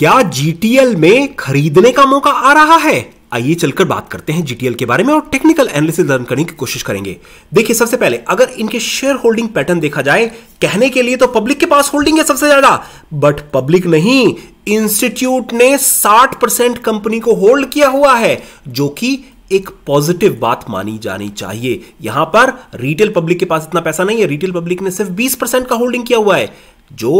क्या जीटीएल में खरीदने का मौका आ रहा है आइए चलकर बात करते हैं जीटीएल के बारे में और टेक्निकल एनालिसिस लर्न करने की कोशिश करेंगे देखिए सबसे पहले अगर इनके शेयर होल्डिंग पैटर्न देखा जाए कहने के लिए तो पब्लिक के पास होल्डिंग है सबसे ज्यादा बट पब्लिक नहीं इंस्टीट्यूट ने 60 परसेंट कंपनी को होल्ड किया हुआ है जो कि एक पॉजिटिव बात मानी जानी चाहिए यहां पर रिटेल पब्लिक के पास इतना पैसा नहीं है रिटेल पब्लिक ने सिर्फ 20 परसेंट का होल्डिंग किया हुआ है जो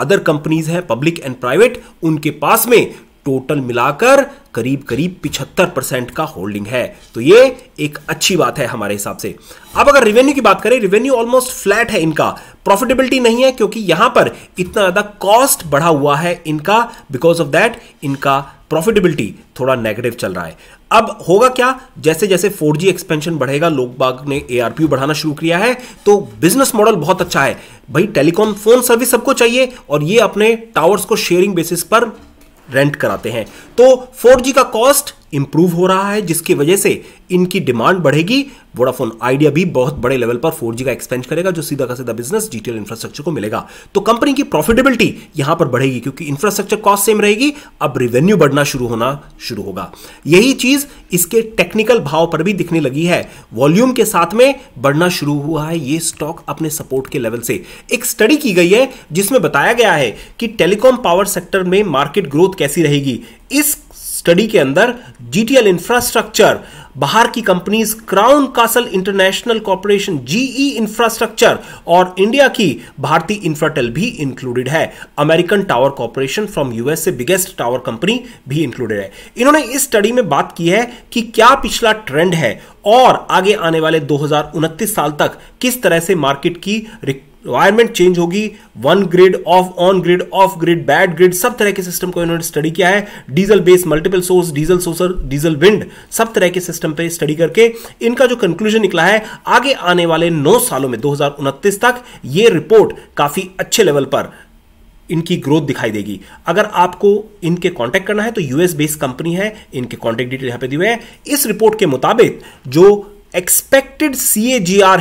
अदर कंपनीज हैं पब्लिक एंड प्राइवेट उनके पास में टोटल मिलाकर करीब करीब 75 परसेंट का होल्डिंग है तो ये एक अच्छी बात है हमारे हिसाब से अब अगर रिवेन्यू की बात करें रिवेन्यू ऑलमोस्ट फ्लैट है इनका प्रॉफिटेबिलिटी नहीं है क्योंकि यहां पर इतना ज्यादा कॉस्ट बढ़ा हुआ है इनका बिकॉज ऑफ दैट इनका प्रॉफिटेबिलिटी थोड़ा नेगेटिव चल रहा है अब होगा क्या जैसे जैसे 4G एक्सपेंशन बढ़ेगा लोग बाग ने ए बढ़ाना शुरू किया है तो बिजनेस मॉडल बहुत अच्छा है भाई टेलीकॉम फोन सर्विस सबको चाहिए और ये अपने टावर्स को शेयरिंग बेसिस पर रेंट कराते हैं तो 4G का कॉस्ट इम्प्रूव हो रहा है जिसकी वजह से इनकी डिमांड बढ़ेगी वोडाफोन आइडिया भी बहुत बड़े लेवल पर फोर का एक्सपेंड करेगा जो सीधा का सीधा बिजनेस डिटेल इंफ्रास्ट्रक्चर को मिलेगा तो कंपनी की प्रॉफिटेबिलिटी यहां पर बढ़ेगी क्योंकि इंफ्रास्ट्रक्चर कॉस्ट सेम रहेगी अब रिवेन्यू बढ़ना शुरू होना शुरू होगा यही चीज इसके टेक्निकल भाव पर भी दिखने लगी है वॉल्यूम के साथ में बढ़ना शुरू हुआ है ये स्टॉक अपने सपोर्ट के लेवल से एक स्टडी की गई है जिसमें बताया गया है कि टेलीकॉम पावर सेक्टर में मार्केट ग्रोथ कैसी रहेगी इस स्टडी के अंदर जीटीएल इंफ्रास्ट्रक्चर बाहर की companies Crown Castle International Corporation GE infrastructure और इंडिया की भारतीय इंफ्राटेल भी इंक्लूडेड है American Tower Corporation from US से बिगेस्ट टावर कंपनी भी इंक्लूडेड है इन्होंने इस स्टडी में बात की है कि क्या पिछला ट्रेंड है और आगे आने वाले दो साल तक किस तरह से मार्केट की रिक्वायरमेंट चेंज होगी one grid off on grid off grid bad grid सब तरह के सिस्टम को इन्होंने स्टडी किया है diesel base multiple source diesel source diesel wind सब तरह के सिस्टम पे स्टडी करके इनका जो कंक्लूजन निकला है आगे आने वाले नौ सालों में दो तक ये रिपोर्ट काफी अच्छे लेवल पर इनकी ग्रोथ दिखाई देगी अगर आपको इनके कांटेक्ट करना है तो यूएस बेस्ड कंपनी है इनके कांटेक्ट डिटेल यहाँ पे दिए हुए हैं इस रिपोर्ट के मुताबिक जो एक्सपेक्टेड सी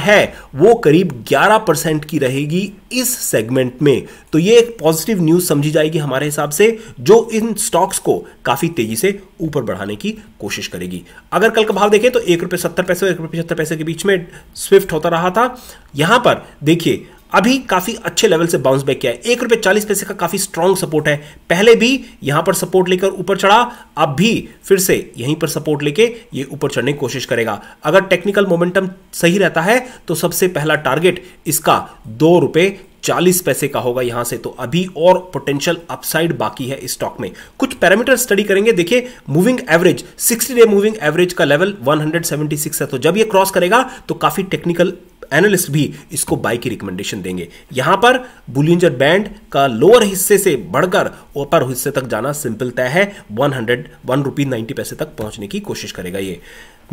है वो करीब 11 परसेंट की रहेगी इस सेगमेंट में तो ये एक पॉजिटिव न्यूज समझी जाएगी हमारे हिसाब से जो इन स्टॉक्स को काफी तेजी से ऊपर बढ़ाने की कोशिश करेगी अगर कल का भाव देखें तो एक रुपये सत्तर पैसे और एक रुपये पचहत्तर पैसे के बीच में स्विफ्ट होता रहा था यहां पर देखिए अभी काफ़ी अच्छे लेवल से बाउंस बैक किया है एक रुपए चालीस पैसे का काफ़ी स्ट्रांग सपोर्ट है पहले भी यहां पर सपोर्ट लेकर ऊपर चढ़ा अब भी फिर से यहीं पर सपोर्ट लेके ये ऊपर चढ़ने की कोशिश करेगा अगर टेक्निकल मोमेंटम सही रहता है तो सबसे पहला टारगेट इसका दो रुपए चालीस पैसे का होगा यहां से तो अभी और पोटेंशियल अपसाइड बाकी है इस स्टॉक में कुछ पैरामीटर स्टडी करेंगे देखिए moving average sixty day moving average का लेवल 176 है तो जब ये क्रॉस करेगा तो काफी टेक्निकल एनालिस्ट भी इसको बाय की रिकमेंडेशन देंगे यहां पर बुलिंजर बैंड का लोअर हिस्से से बढ़कर ऊपर हिस्से तक जाना सिंपल तय है one hundred one rupee ninety paise तक पहुंचने की कोशिश करेगा ये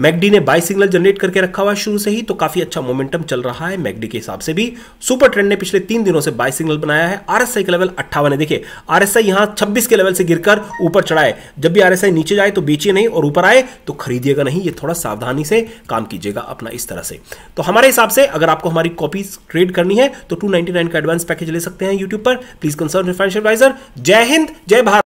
मैगडी ने बाई सिग्नल जनरेट करके रखा हुआ है शुरू से ही तो काफी अच्छा मोमेंटम चल रहा है मैगडी के हिसाब से भी सुपर ट्रेंड ने पिछले तीन दिनों से बाई सिग्नल बनाया है आरएसआई का लेवल अट्ठावन है देखिए आरएसआई यहां छब्बीस के लेवल से गिरकर ऊपर चढ़ाए जब भी आरएसआई नीचे जाए तो बेचिए नहीं और ऊपर आए तो खरीदिएगा नहीं ये थोड़ा सावधानी से काम कीजिएगा अपना इस तरह से तो हमारे हिसाब से अगर आपको हमारी कॉपी ट्रेड करनी है तो टू का एडवांस पैकेज ले सकते हैं यूट्यूब पर प्लीज कंसर्न फाइनेंशियल एडवाइजर जय हिंद जय भारत